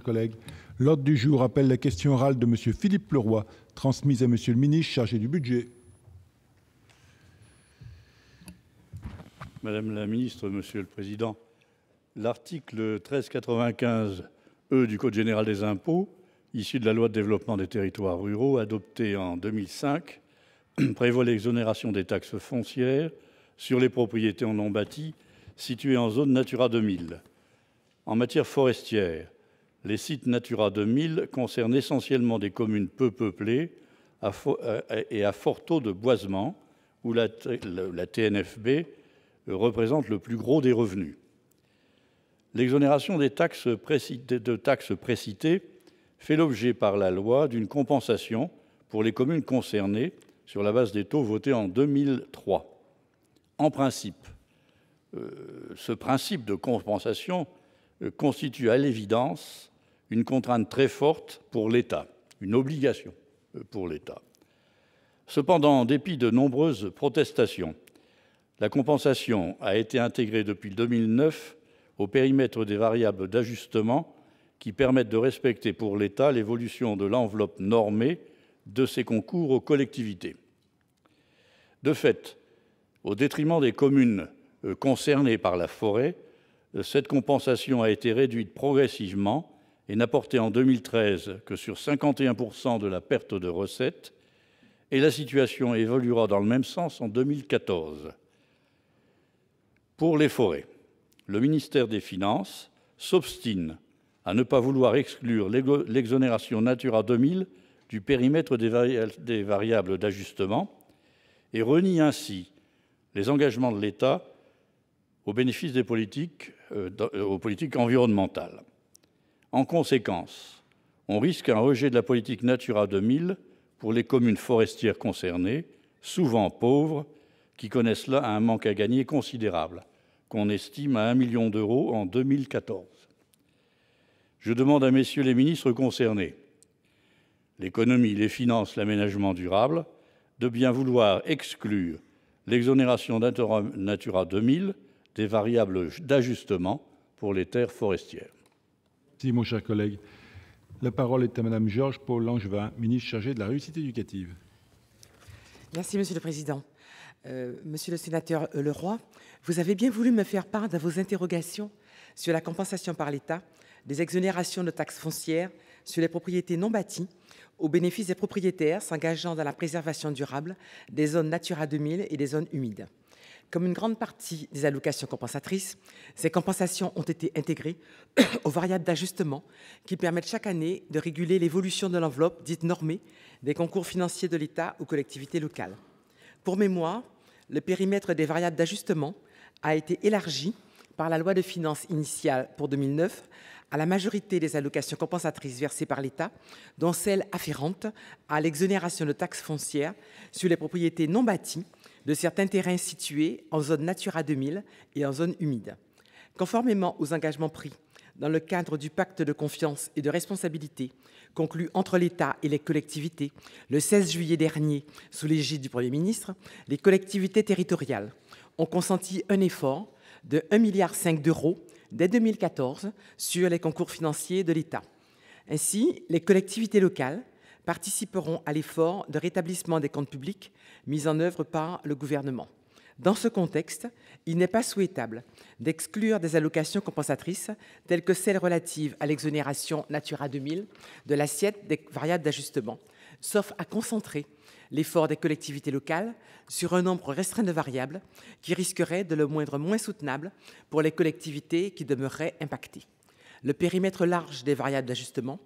collègues, l'ordre du jour appelle la question orale de M. Philippe Leroy, transmise à M. le ministre chargé du budget. Madame la ministre, Monsieur le Président, l'article 1395 E du Code général des impôts, issu de la loi de développement des territoires ruraux adoptée en 2005, prévoit l'exonération des taxes foncières sur les propriétés en non bâties situées en zone Natura 2000. En matière forestière, les sites Natura 2000 concernent essentiellement des communes peu peuplées euh, euh, et à fort taux de boisement, où la, TNFB euh, représente le plus gros des revenus. L'exonération des taxes de taxes précitées fait l'objet par la loi d'une compensation pour les communes concernées sur la base des taux votés en 2003. En principe, ce principe de compensation constitue à l'évidence une contrainte très forte pour l'État, une obligation euh, pour l'État. Cependant, en dépit de nombreuses protestations, la compensation a été intégrée depuis 2009 au périmètre des variables d'ajustement qui permettent de respecter pour l'État l'évolution de l'enveloppe normée de ses concours aux collectivités. De fait, au détriment des communes euh, concernées par la forêt, euh, cette compensation a été réduite progressivement et porté en 2013 que sur 51% de la perte de recettes, et la situation évoluera dans le même sens en 2014. Pour les forêts, le ministère des Finances s'obstine à ne pas vouloir exclure l'exonération Natura 2000 du périmètre des variables d'ajustement et renie ainsi les engagements de l'État au bénéfice des politiques euh, euh, environnementales. En conséquence, on risque un rejet de la politique Natura 2000 pour les communes forestières concernées, souvent pauvres, qui connaissent là un manque à gagner considérable, qu'on estime à 1 million d'euros en 2014. Je demande à messieurs les ministres concernés, l'économie, les finances, l'aménagement durable, de bien vouloir exclure l'exonération Natura 2000 des variables d'ajustement pour les terres forestières. Merci, mon cher collègue. La parole est à Madame Georges Paul Langevin, ministre chargée de la réussite éducative. Merci, Monsieur le Président. Euh, monsieur le sénateur euh, Leroy, vous avez bien voulu me faire part de vos interrogations sur la compensation par l'État des exonérations de taxes foncières sur les propriétés non bâties au bénéfice des propriétaires s'engageant dans la préservation durable des zones Natura 2000 et des zones humides. Comme une grande partie des allocations compensatrices, ces compensations ont été intégrées aux variables d'ajustement qui permettent chaque année de réguler l'évolution de l'enveloppe dite normée des concours financiers de l'État aux collectivités locales. Pour mémoire, le périmètre des variables d'ajustement a été élargi par la loi de finances initiale pour 2009 à la majorité des allocations compensatrices versées par l'État, dont celles afférentes à l'exonération de taxes foncières sur les propriétés non bâties de certains terrains situés en zone Natura 2000 et en zone humide. Conformément aux engagements pris dans le cadre du pacte de confiance et de responsabilité conclu entre l'État et les collectivités le 16 juillet dernier sous l'égide du Premier ministre, les collectivités territoriales ont consenti un effort de 1,5 milliard d'euros dès 2014 sur les concours financiers de l'État. Ainsi, les collectivités locales participeront à l'effort de rétablissement des comptes publics mis en œuvre par le gouvernement. Dans ce contexte, il n'est pas souhaitable d'exclure des allocations compensatrices telles que celles relatives à l'exonération Natura 2000 de l'assiette des variables d'ajustement, sauf à concentrer l'effort des collectivités locales sur un nombre restreint de variables qui risquerait de le moindre moins soutenable pour les collectivités qui demeureraient impactées. Le périmètre large des variables d'ajustement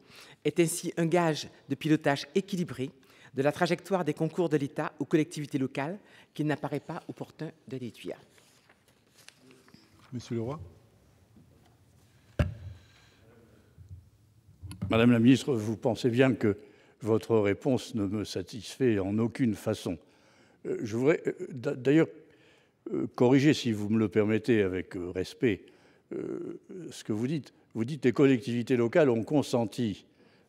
est ainsi un gage de pilotage équilibré de la trajectoire des concours de l'État aux collectivités locales qu'il n'apparaît pas opportun de déduire. Monsieur le Roi. Madame la ministre, vous pensez bien que votre réponse ne me satisfait en aucune façon. Euh, je voudrais euh, d'ailleurs euh, corriger, si vous me le permettez, avec respect, ce que vous dites. Vous dites que les collectivités locales ont consenti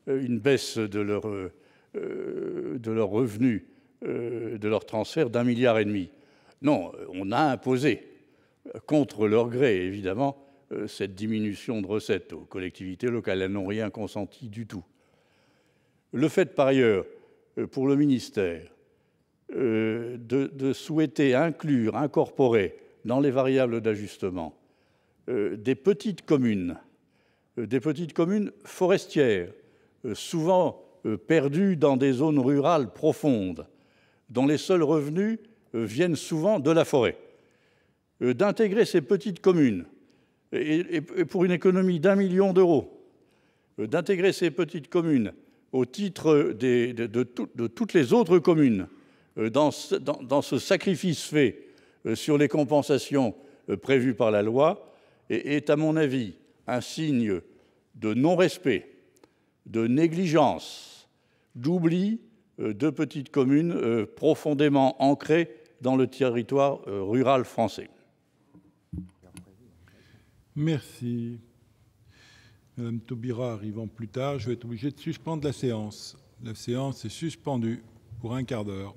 euh, une baisse de leurs euh, euh, de revenus, de leurs transferts d'un milliard et demi. Non, on a imposé, contre leur gré évidemment, cette diminution de recettes aux collectivités locales. Elles n'ont rien consenti du tout. Le fait par ailleurs, pour le ministère, de, souhaiter inclure, incorporer dans les variables d'ajustement des petites communes euh, des petites communes forestières, euh, souvent euh, perdues dans des zones rurales profondes, dont les seuls revenus viennent souvent de la forêt. D'intégrer ces petites communes, et pour une économie d'un million d'euros, d'intégrer ces petites communes au titre de, toutes les autres communes dans ce, sacrifice fait sur les compensations prévues par la loi est, à mon avis un signe de non-respect, de négligence, d'oubli euh, de petites communes euh, profondément ancrées dans le territoire euh, rural français. Merci. Madame Taubira arrivant plus tard, je vais être obligé de suspendre la séance. La séance est suspendue pour un quart d'heure.